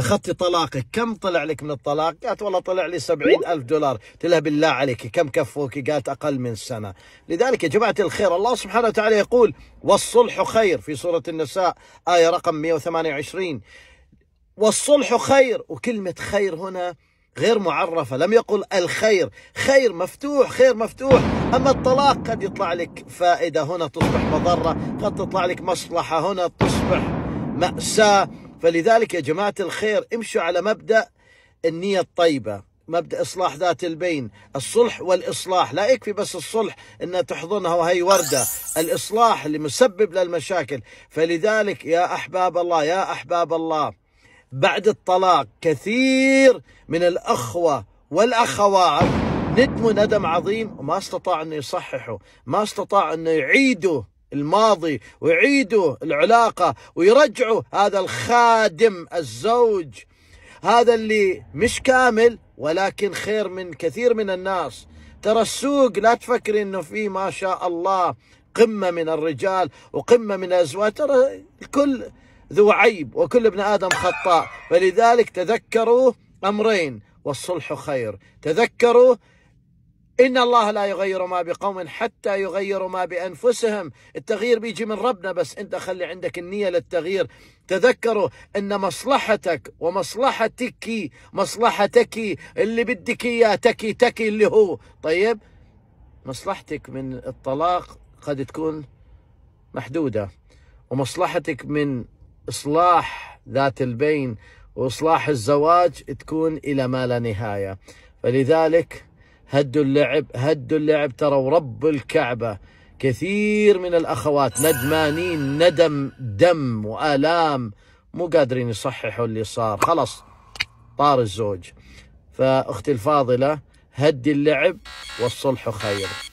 اخذت طلاقك كم طلع لك من الطلاق قالت والله طلع لي سبعين ألف دولار قلت لها بالله عليك كم كفوك قالت أقل من سنة لذلك يا جماعة الخير الله سبحانه وتعالى يقول والصلح خير في سورة النساء آية رقم 128 والصلح خير وكلمة خير هنا غير معرفة لم يقل الخير خير مفتوح خير مفتوح أما الطلاق قد يطلع لك فائدة هنا تصبح مضرة قد تطلع لك مصلحة هنا تصبح مأساة فلذلك يا جماعة الخير امشوا على مبدأ النية الطيبة مبدأ إصلاح ذات البين الصلح والإصلاح لا يكفي بس الصلح أن تحضنها وهي وردة الإصلاح اللي مسبب للمشاكل فلذلك يا أحباب الله يا أحباب الله بعد الطلاق كثير من الأخوة والأخوات ندموا ندم عظيم وما استطاع أنه يصححه ما استطاع أنه يعيده الماضي ويعيدوا العلاقة ويرجعوا هذا الخادم الزوج هذا اللي مش كامل ولكن خير من كثير من الناس ترى السوق لا تفكر انه في ما شاء الله قمة من الرجال وقمة من الأزواج ترى الكل ذو عيب وكل ابن آدم خطاء فلذلك تذكروا أمرين والصلح خير تذكروا إن الله لا يغير ما بقوم حتى يغيروا ما بأنفسهم التغيير بيجي من ربنا بس أنت خلي عندك النية للتغيير تذكروا أن مصلحتك ومصلحتك مصلحتك اللي بدك إياه تكي تكي اللي هو طيب مصلحتك من الطلاق قد تكون محدودة ومصلحتك من إصلاح ذات البين وإصلاح الزواج تكون إلى ما لا نهاية فلذلك هدوا اللعب هدوا اللعب ترى ورب الكعبة كثير من الأخوات ندمانين ندم دم وآلام مو قادرين يصححوا اللي صار خلاص طار الزوج فأختي الفاضلة هدي اللعب والصلح خير